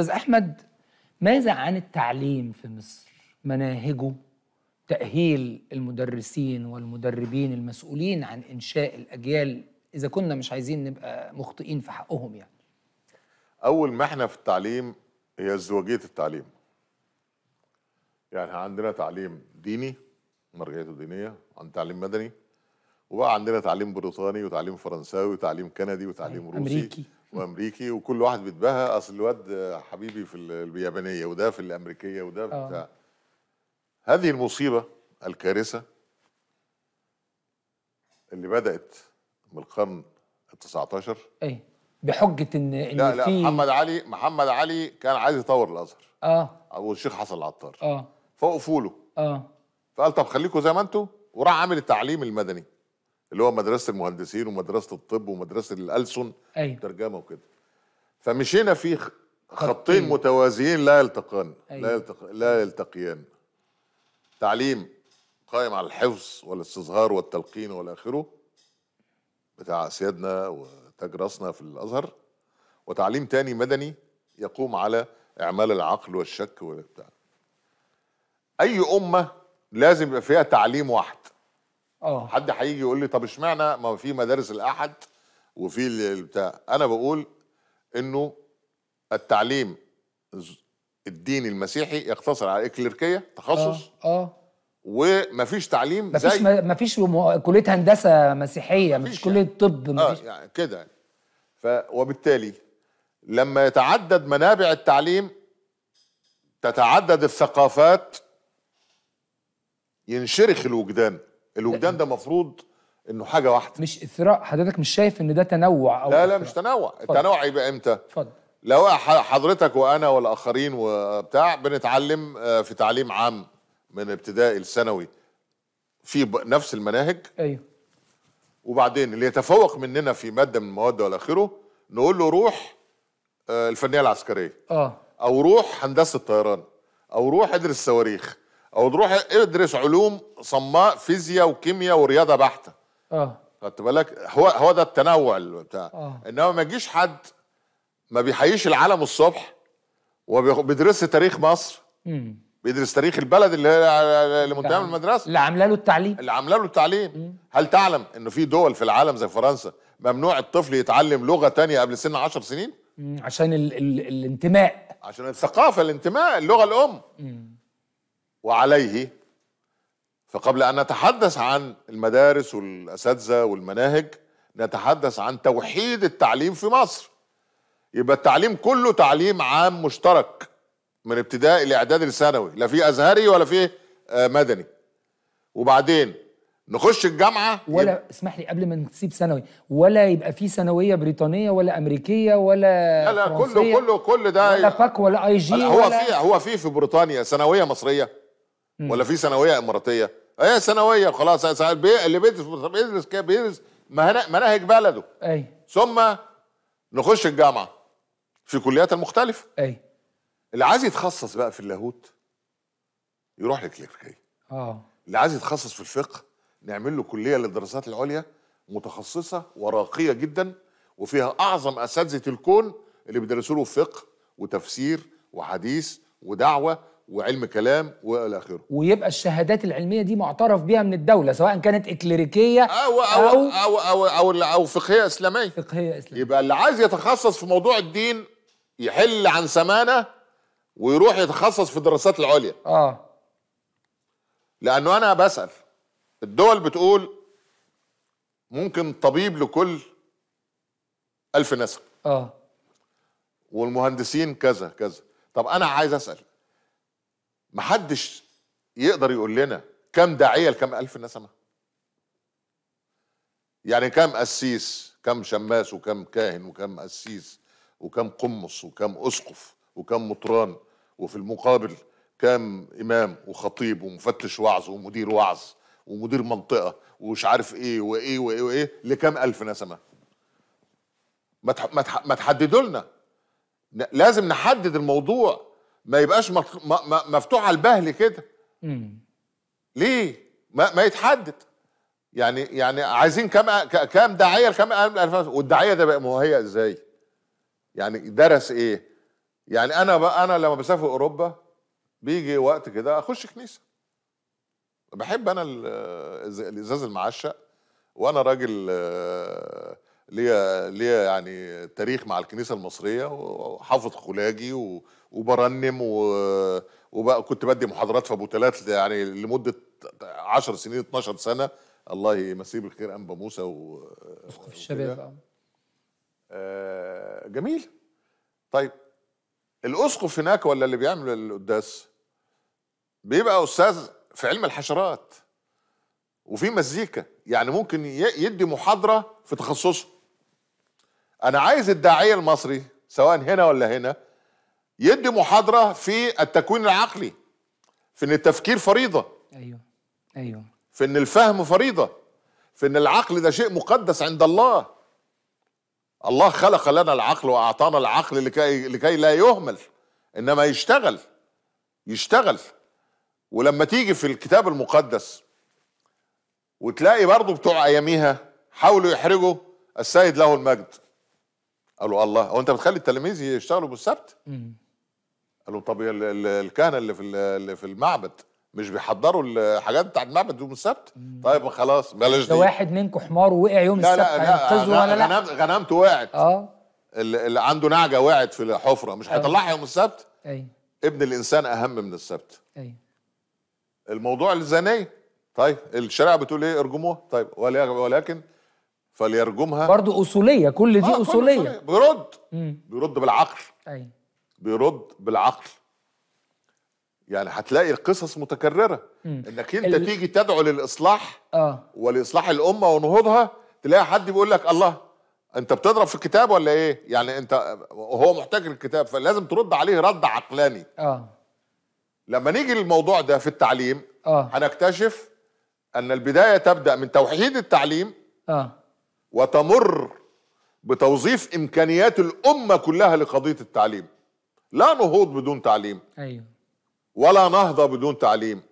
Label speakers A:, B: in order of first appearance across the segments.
A: استاذ احمد ماذا عن التعليم في مصر مناهجه تاهيل المدرسين والمدربين المسؤولين عن انشاء الاجيال اذا كنا مش عايزين نبقى مخطئين في حقهم يعني
B: اول ما احنا في التعليم هي ازدواجيه التعليم يعني عندنا تعليم ديني مرجعيته دينيه عن تعليم مدني وبقى عندنا تعليم بريطاني وتعليم فرنساوي وتعليم كندي وتعليم أيوة، روسي امريكي وامريكي وكل واحد بيتباهى اصل الواد حبيبي في اليابانيه وده في الامريكيه وده آه. بتاع آه. هذه المصيبه الكارثه اللي بدات من القرن ال 19
A: اي بحجه ان ان لا لا في
B: محمد علي محمد علي كان عايز يطور الازهر اه والشيخ حسن العطار اه فوقفوا له اه فقال طب خليكم زي ما انتم وراح عامل التعليم المدني اللي هو مدرسه المهندسين ومدرسه الطب ومدرسه الالسن أيوة. ترجمه وكده فمشينا في خطين متوازيين لا يلتقان أيوة. لا, يلتق... لا يلتقيان تعليم قائم على الحفظ والاستظهار والتلقين والى اخره بتاع سيادنا وتاج راسنا في الازهر وتعليم تاني مدني يقوم على اعمال العقل والشك والبتاع اي امه لازم يبقى فيها تعليم واحد اه حد هيجي يقول لي طب اشمعنى ما في مدارس الاحد وفي البتاع انا بقول انه التعليم الديني المسيحي يقتصر على الكليركيه تخصص اه, آه. ومفيش تعليم مفيش زي
A: مفيش مو... كليه هندسه مسيحيه مفيش, مفيش كليه يعني. طب مفيش اه
B: يعني كده يعني ف وبالتالي لما يتعدد منابع التعليم تتعدد الثقافات ينشرخ الوجدان الوجدان ده مفروض انه حاجه واحده
A: مش اثراء حضرتك مش شايف ان ده تنوع او لا
B: لا مش تنوع التنوع يبقى امتى اتفضل لو حضرتك وانا والاخرين وبتاع بنتعلم آه، في تعليم عام من ابتدائي لثانوي في نفس المناهج ايوه وبعدين اللي يتفوق مننا في ماده من المواد ولا اخره نقول له روح آه، الفنيه العسكريه اه او روح هندسه الطيران او روح ادرس صواريخ او تروح ادرس علوم صماء فيزياء وكيمياء ورياضه بحته اه خدت بالك هو هو ده التنوع بتاع آه. انما ما يجيش حد ما بيحييش العالم الصبح وبيدرس تاريخ مصر امم بيدرس تاريخ البلد اللي اللي منتهى من يعني المدرسه اللي عامله له التعليم اللي عامله له التعليم مم. هل تعلم انه في دول في العالم زي فرنسا ممنوع الطفل يتعلم لغه تانية قبل سن 10 سنين
A: مم. عشان ال ال الانتماء
B: عشان الثقافه الانتماء اللغه الام مم. وعليه فقبل أن نتحدث عن المدارس والأساتذة والمناهج نتحدث عن توحيد التعليم في مصر يبقى التعليم كله تعليم عام مشترك من ابتدائي لاعدادي لثانوي لا في ازهري ولا في آه، مدني وبعدين نخش الجامعه ولا يب...
A: اسمح لي قبل ما نسيب ثانوي ولا يبقى في ثانويه بريطانيه ولا امريكيه ولا لا لا كله
B: كله كل ده ولا
A: باك ولا اي جي هو ولا... في هو
B: في في بريطانيا ثانويه مصريه ولا في ثانويه اماراتيه هي ثانويه وخلاص اللي بيدرس بيدرس كده بيدرس مناهج بلده اي ثم نخش الجامعه في كليات المختلفه اي اللي عايز يتخصص بقى في اللاهوت يروح للكليركيه اه اللي عايز يتخصص في الفقه نعمل له كليه للدراسات العليا متخصصه وراقيه جدا وفيها اعظم اساتذه الكون اللي بيدرسوا له فقه وتفسير وحديث ودعوه وعلم كلام والى اخره
A: ويبقى الشهادات العلميه دي معترف بها من الدوله سواء كانت اكليريكيه أو أو, أو أو, أو, أو, أو, أو
B: فقهيه اسلاميه فقهيه اسلاميه يبقى اللي عايز يتخصص في موضوع الدين يحل عن سمانه ويروح يتخصص في الدراسات العليا اه لانه انا بسال الدول بتقول ممكن طبيب لكل ألف نسمة اه والمهندسين كذا كذا طب انا عايز اسال محدش يقدر يقول لنا كم داعيه لكم الف نسمه يعني كم قسيس كم شماس وكم كاهن وكم قسيس وكم قمص وكم اسقف وكم مطران وفي المقابل كم امام وخطيب ومفتش وعظ ومدير وعظ ومدير منطقه ومش عارف ايه وايه وايه وايه لكم الف نسمه ما ما تحددوا لنا لازم نحدد الموضوع ما يبقاش مفتوح على البهل كده ليه ما, ما يتحدد يعني يعني عايزين كام كام داعيه لكام الف والداعيه ده بقى ما هي ازاي يعني درس ايه يعني انا بقى انا لما بسافر اوروبا بيجي وقت كده اخش كنيسه بحب انا الازاز المعشق وانا راجل آه، ليا ليا يعني تاريخ مع الكنيسه المصريه وحافظ خلاجي وبرنم وكنت وبقى كنت بدي محاضرات في ابو يعني لمده 10 سنين 12 سنه الله يمسيه بالخير انبا موسى و في الشباب آه جميل طيب الاسقف هناك ولا اللي بيعمل القداس بيبقى استاذ في علم الحشرات وفي مزيكا يعني ممكن يدي محاضره في تخصصه انا عايز الداعيه المصري سواء هنا ولا هنا يدي محاضره في التكوين العقلي في ان التفكير فريضه ايوه ايوه في ان الفهم فريضه في ان العقل ده شيء مقدس عند الله الله خلق لنا العقل واعطانا العقل لكي لكي لا يهمل انما يشتغل يشتغل ولما تيجي في الكتاب المقدس وتلاقي برضه بتوع اياميها حاولوا يحرجوا السيد له المجد قالوا الله هو انت بتخلي التلاميذ يشتغلوا بالسبت قالوا طب الكهنه اللي في اللي في المعبد مش بيحضروا الحاجات بتاعت المعبد يوم السبت طيب خلاص بلاش دي ده واحد
A: منكم حمار ووقع يوم لا السبت هينقذه ولا لا
B: غنمته وقعت اه اللي عنده نعجه وقعت في الحفره مش آه. هيطلعها يوم السبت ايوه ابن الانسان اهم من السبت ايوه الموضوع الزنيه طيب الشريعه بتقول ايه ارجموها طيب ولكن فليرجمها
A: برضه اصوليه كل دي آه اصوليه
B: كل بيرد مم. بيرد بالعقل ايوه بيرد بالعقل يعني هتلاقي القصص متكرره مم. انك انت ال... تيجي تدعو للاصلاح اه ولاصلاح الامه ونهوضها تلاقي حد بيقول لك الله انت بتضرب في الكتاب ولا ايه يعني انت هو محتاج للكتاب فلازم ترد عليه رد عقلاني اه لما نيجي للموضوع ده في التعليم اه هنكتشف ان البدايه تبدا من توحيد التعليم اه وتمر بتوظيف امكانيات الامه كلها لقضيه التعليم لا نهوض بدون تعليم ايوه ولا نهضه بدون تعليم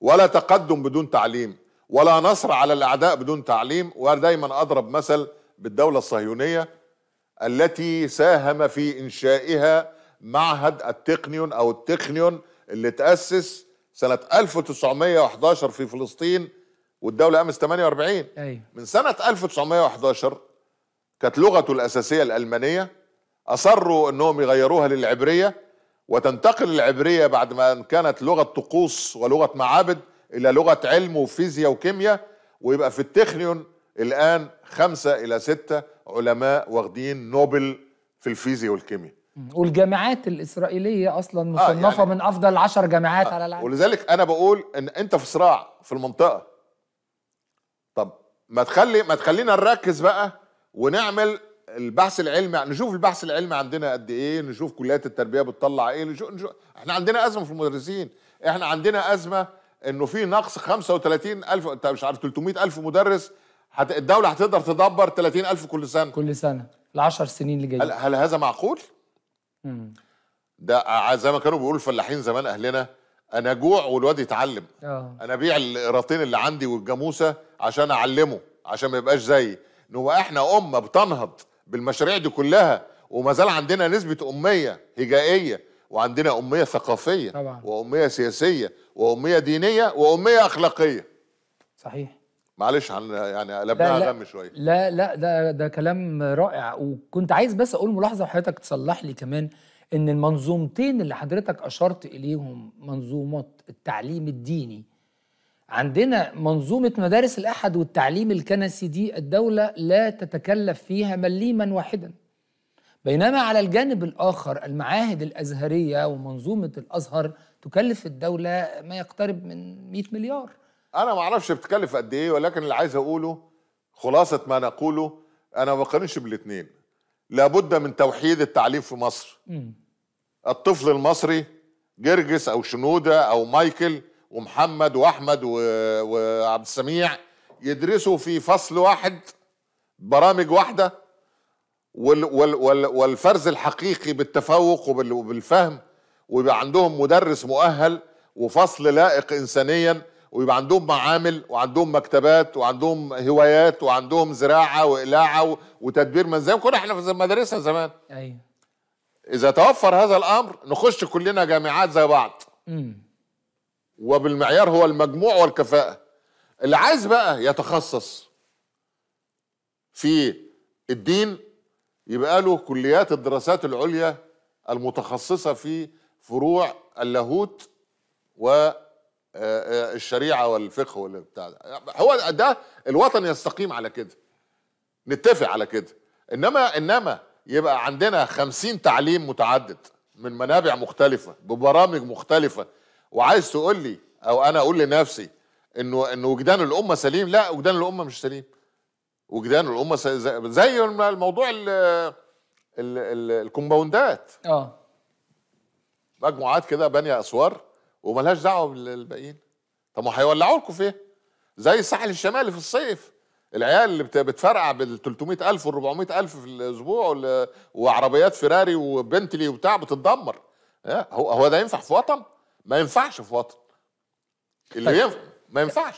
B: ولا تقدم بدون تعليم ولا نصر على الاعداء بدون تعليم ودايما اضرب مثل بالدوله الصهيونيه التي ساهم في انشائها معهد التقنيون او التقنيون اللي تاسس سنه 1911 في فلسطين والدوله امس 48 أيوة. من سنه 1911 كانت لغته الاساسيه الالمانيه اصروا انهم يغيروها للعبريه وتنتقل العبريه بعد ما كانت لغه طقوس ولغه معابد الى لغه علم وفيزياء وكيمياء ويبقى في التخنيون الان خمسه الى سته علماء واخدين نوبل في الفيزياء والكيمياء
A: والجامعات الإسرائيلية أصلا آه، مصنفة آه يعني من أفضل عشر جامعات آه على العالم
B: ولذلك أنا بقول إن أنت في صراع في المنطقة طب ما تخلي ما تخلينا نركز بقى ونعمل البحث العلمي نشوف البحث العلمي عندنا قد ايه نشوف كليات التربيه بتطلع ايه نشوف, نشوف احنا عندنا ازمه في المدرسين احنا عندنا ازمه انه في نقص 35 الف انت مش عارف 300 الف مدرس حت... الدوله هتقدر تدبر 30 الف كل سنه كل سنه ال 10 سنين اللي جايين هل... هل هذا معقول؟ امم ده زي ما كانوا بيقولوا الفلاحين زمان اهلنا انا جوع والواد يتعلم أوه. انا ابيع القراطين اللي عندي والجاموسه عشان اعلمه عشان ما يبقاش زيي انما احنا امه بتنهض بالمشاريع دي كلها وما زال عندنا نسبه اميه هجائيه وعندنا اميه ثقافيه طبعا. واميه سياسيه واميه دينيه واميه اخلاقيه صحيح معلش عن يعني قلبناها دم شويه
A: لا لا ده ده كلام رائع وكنت عايز بس اقول ملاحظه وحضرتك تصلح لي كمان ان المنظومتين اللي حضرتك اشرت اليهم منظومات التعليم الديني عندنا منظومة مدارس الأحد والتعليم الكنسي دي الدولة لا تتكلف فيها مليما واحدا بينما على الجانب الآخر المعاهد الأزهرية ومنظومة الأزهر تكلف الدولة ما يقترب من 100 مليار
B: أنا ما أعرفش بتكلف قد إيه ولكن اللي عايز أقوله خلاصة ما نقوله أنا ما بقارنش بالاتنين لابد من توحيد التعليم في مصر م. الطفل المصري جرجس او شنوده او مايكل ومحمد واحمد و... وعبد السميع يدرسوا في فصل واحد برامج واحده وال... وال... وال... والفرز الحقيقي بالتفوق وبال... وبالفهم ويبقى عندهم مدرس مؤهل وفصل لائق انسانيا ويبقى عندهم معامل وعندهم مكتبات وعندهم هوايات وعندهم زراعه وقلاعه وتدبير منزل كنا احنا في المدرسه زمان ايوه اذا توفر هذا الامر نخش كلنا جامعات زي بعض امم وبالمعيار هو المجموع والكفاءه اللي عايز بقى يتخصص في الدين يبقى له كليات الدراسات العليا المتخصصه في فروع اللاهوت و الشريعه والفقه والبتاع هو ده الوطن يستقيم على كده نتفق على كده انما انما يبقى عندنا خمسين تعليم متعدد من منابع مختلفه ببرامج مختلفه وعايز تقول لي او انا اقول لنفسي انه انه وجدان الامه سليم لا وجدان الامه مش سليم وجدان الامه زي الموضوع ال الكومباوندات اه مجموعات كده بانيه اسوار وملهاش دعوه بالباقيين طب ما هيولعوا لكم فين زي الساحل الشمالي في الصيف العيال اللي بتفرقع بال 300000 وال 400000 في الاسبوع وعربيات فيراري وبنتلي وبتاع بتتدمر هو هو ده ينفع في وطن ما ينفعش في وطن اللي طيب. ينفع ما ينفعش